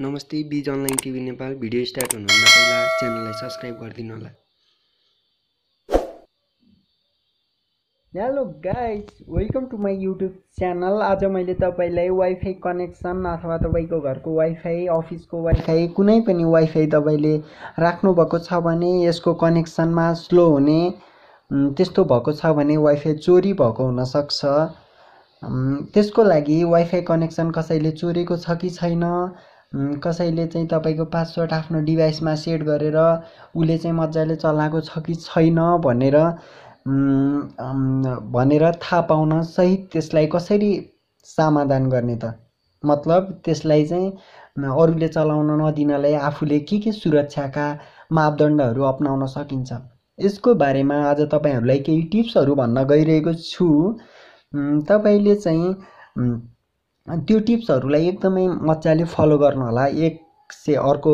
नमस्ते Biz online TV Nepal video start हुनुभन्दा पहिला च्यानललाई सब्सक्राइब गरिदिनु होला hello guys welcome to my YouTube channel आज मैले तपाईँलाई वाइफाई कनेक्सन अथवा तपाईँको घरको वाइफाई अफिसको वाइफाई कुनै पनि वाइफाई तपाईँले राख्नुभएको छ भने यसको कनेक्सनमा स्लो हुने त्यस्तो भएको छ भने वाइफाई चोरी भएको हुनसक्छ त्यसको लागि वाइफाई कनेक्सन कसैले चोरेको छ कि छैन कसैले चाहिँ तपाईँको पासवर्ड आफ्नो डिभाइसमा सेट गरेर उसले चाहिँ मजाले चलाएको छ कि छैन भनेर भनेर थाहा पाउन सहित त्यसलाई कसरी समाधान गर्ने त मतलब त्यसलाई चाहिँ अरूले चलाउन नदिनलाई आफूले के के सुरक्षाका मापदण्डहरू अप्नाउन सकिन्छ यसको बारेमा आज तपाईँहरूलाई केही टिप्सहरू भन्न गइरहेको छु तपाईँले चाहिँ त्यो टिप्सहरूलाई एकदमै मजाले फलो गर्नुहोला एक से अर्को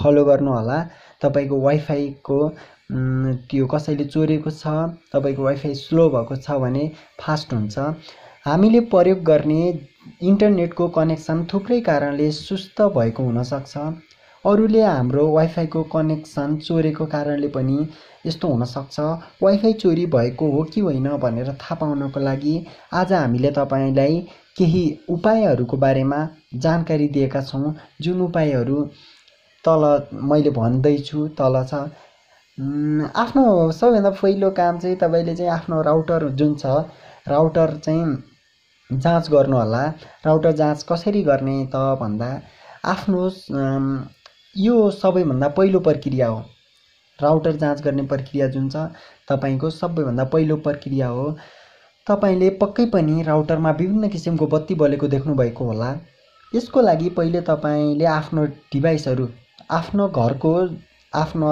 फलो गर्नुहोला तपाईँको वाइफाईको त्यो कसैले चोरेको छ तपाईँको वाइफाई स्लो भएको छ भने फास्ट हुन्छ हामीले प्रयोग गर्ने इन्टरनेटको कनेक्सन थुप्रै कारणले सुस्त भएको हुनसक्छ अरूले हाम्रो वाइफाईको कनेक्सन चोरेको कारणले पनि यस्तो हुनसक्छ वाइफाई चोरी भएको हो कि होइन भनेर थाहा पाउनको लागि आज हामीले तपाईँलाई केही उपायहरूको बारेमा जानकारी दिएका छौँ जुन उपायहरू तल मैले भन्दैछु तल छ आफ्नो सबैभन्दा पहिलो काम चाहिँ तपाईँले चाहिँ आफ्नो राउटर जुन छ राउटर चाहिँ जाँच गर्नुहोला राउटर जाँच कसरी गर्ने त भन्दा आफ्नो यो सबैभन्दा पहिलो प्रक्रिया हो राउटर जाँच गर्ने प्रक्रिया जुन छ तपाईँको सबैभन्दा पहिलो प्रक्रिया हो तपाईँले पक्कै पनि राउटरमा विभिन्न किसिमको बत्ती बलेको देख्नुभएको होला यसको लागि पहिले तपाईँले आफ्नो डिभाइसहरू आफ्नो घरको आफ्नो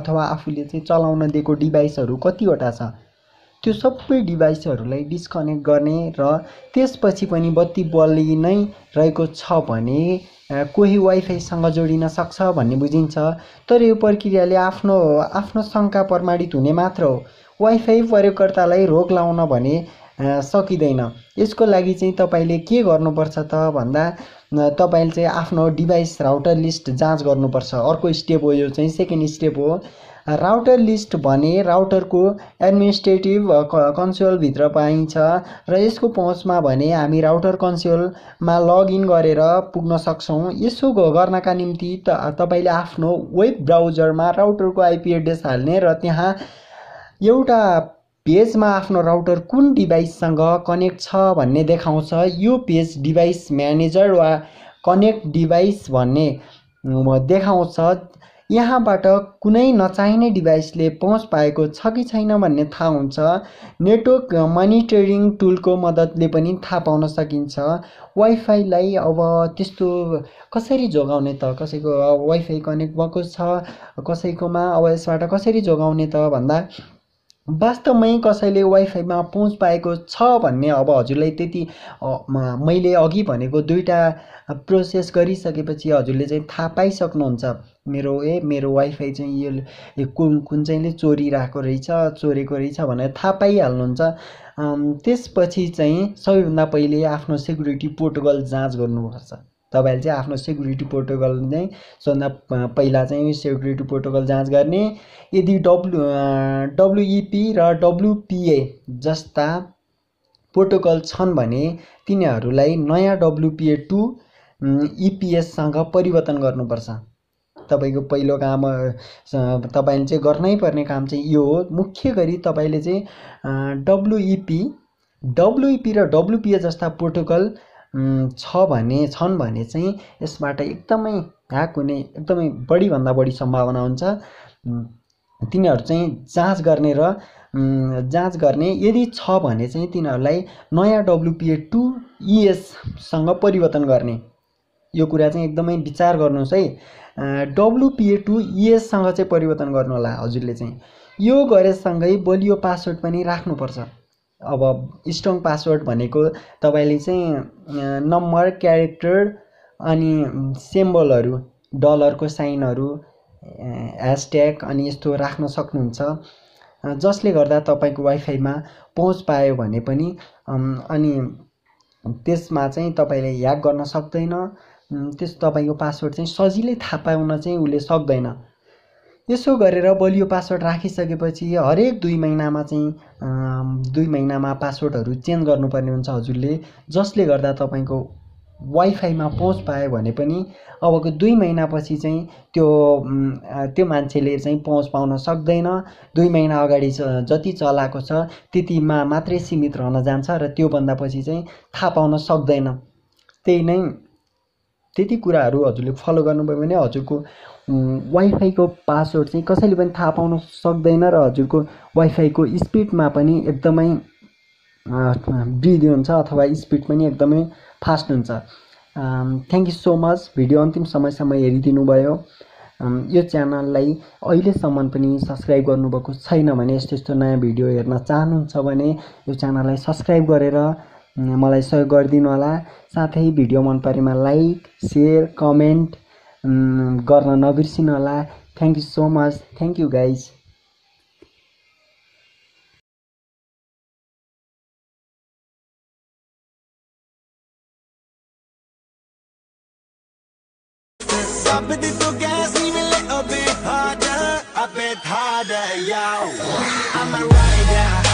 अथवा आफूले चाहिँ चलाउन दिएको डिभाइसहरू कतिवटा छ त्यो सबै डिभाइसहरूलाई डिस्कनेक्ट गर्ने र त्यसपछि पनि बत्ती बलि नै रहेको छ भने कोही वाइफाईसँग जोडिन सक्छ भन्ने बुझिन्छ तर यो प्रक्रियाले आफ्नो आफ्नो शङ्का प्रमाणित हुने मात्र हो वाइफाई प्रयोगकर्तालाई रोग लाउन भने सकिँदैन यसको लागि चाहिँ तपाईँले के गर्नुपर्छ त भन्दा तपाईँले चाहिँ आफ्नो डिभाइस राउटर लिस्ट जाँच गर्नुपर्छ अर्को स्टेप हो यो चाहिँ सेकेन्ड स्टेप हो राउटर लिस्ट भने राउटरको एडमिनिस्ट्रेटिभ कन्सोलभित्र पाइन्छ र यसको पहुँचमा भने हामी राउटर कन्सोलमा लगइन गरेर पुग्न सक्छौँ यसो गर्नका निम्ति त तपाईँले आफ्नो वेब ब्राउजरमा राउटरको आइपी एड्रेस हाल्ने र त्यहाँ एउटा पेजमा आफ्नो राउटर कुन डिभाइससँग कनेक्ट छ भन्ने देखाउँछ यो पेज डिभाइस म्यानेजर वा कनेक्ट डिभाइस भन्ने देखाउँछ यहाँबाट कुनै नचाहिने डिभाइसले पहुँच पाएको छ कि छैन भन्ने थाहा हुन्छ नेटवर्क मनिटरिङ टुलको मद्दतले पनि थाहा पाउन सकिन्छ वाइफाईलाई अब त्यस्तो कसरी जोगाउने त कसैको वाइफाई कनेक्ट भएको छ कसैकोमा अब यसबाट कसरी जोगाउने त भन्दा वास्तवमै कसैले वाइफाईमा पहुँच पाएको छ भन्ने अब हजुरलाई त्यति मैले अघि भनेको दुईवटा प्रोसेस गरिसकेपछि हजुरले चाहिँ थाहा पाइसक्नुहुन्छ मेरो ए मेरो वाइफाई चाहिँ यो कुन कुन चाहिँले चोरिरहेको रहेछ चोरेको रहेछ भनेर थाहा पाइहाल्नुहुन्छ त्यसपछि चाहिँ सबैभन्दा पहिले आफ्नो सेक्युरिटी प्रोटोकल जाँच गर्नुपर्छ तपाईँहरूले चाहिँ आफ्नो सेक्युरिटी प्रोटोकल चाहिँ सबभन्दा पहिला चाहिँ सेक्युरिटी प्रोटोकल जाँच गर्ने यदि डब्लु डब्लुइपी e र डब्लुपिए जस्ता प्रोटोकल छन् भने तिनीहरूलाई नयाँ डब्लुपिए टू इपिएससँग e परिवर्तन गर्नुपर्छ तपाईँको पहिलो काम तपाईँले चाहिँ गर्नै पर्ने काम चाहिँ यो हो मुख्य गरी तपाईँले चाहिँ डब्लुइपी डब्लुइपी e र डब्लुपिए जस्ता प्रोटोकल छ भने छन् भने चाहिँ यसबाट एकदमै ह्याक हुने एकदमै बढीभन्दा बढी सम्भावना हुन्छ तिनीहरू चाहिँ जाँच गर्ने र जाँच गर्ने यदि छ भने चाहिँ तिनीहरूलाई नयाँ डब्लुपिए टु इएससँग परिवर्तन गर्ने यो कुरा चाहिँ एकदमै विचार गर्नुहोस् है डब्लुपिए टु इएससँग चाहिँ परिवर्तन गर्नु होला हजुरले चाहिँ यो गरेसँगै बलियो पासवर्ड पनि राख्नुपर्छ अब स्ट्रङ पासवर्ड भनेको तपाईँले चाहिँ नम्बर क्यारेक्टर अनि सिम्बलहरू डलरको साइनहरू ह्यासट्याग अनि यस्तो राख्न सक्नुहुन्छ जसले गर्दा तपाईँको वाइफाईमा पहुँच पायो भने पनि अनि त्यसमा चाहिँ तपाईँले ह्याक गर्न सक्दैन त्यस तपाईँको पासवर्ड चाहिँ सजिलै थाहा पाउन चाहिँ उसले सक्दैन यसो गरेर बलियो पासवर्ड राखिसकेपछि हरेक दुई महिनामा चाहिँ दुई महिनामा पासवर्डहरू चेन्ज गर्नुपर्ने हुन्छ हजुरले जसले गर्दा तपाईँको वाइफाईमा पहुँच पायो भने पनि अबको दुई महिनापछि चाहिँ त्यो त्यो मान्छेले चाहिँ पहुँच पाउन सक्दैन दुई महिना अगाडि जति चलाएको छ त्यतिमा मात्रै सीमित रहन जान्छ र त्योभन्दा पछि चाहिँ थाहा पाउन सक्दैन त्यही नै त्यति कुराहरू हजुरले फलो गर्नुभयो भने हजुरको वाइफाईको पासवर्ड चाहिँ कसैले पनि थाहा पाउन सक्दैन र हजुरको वाइफाईको स्पिडमा पनि एकदमै वृद्धि हुन्छ अथवा स्पिड पनि एकदमै फास्ट हुन्छ thank you so much video अन्तिम समयसम्म हेरिदिनु भयो यो च्यानललाई अहिलेसम्म पनि सब्सक्राइब गर्नुभएको छैन भने यस्तो यस्तो नयाँ भिडियो हेर्न चाहनुहुन्छ भने यो च्यानललाई सब्सक्राइब गरेर मलाई सहयोग गरिदिनु होला साथै भिडियो मन परेमा लाइक सेयर कमेन्ट गर्न नबिर्सिनु होला thank you so much thank you guys I'm a rider.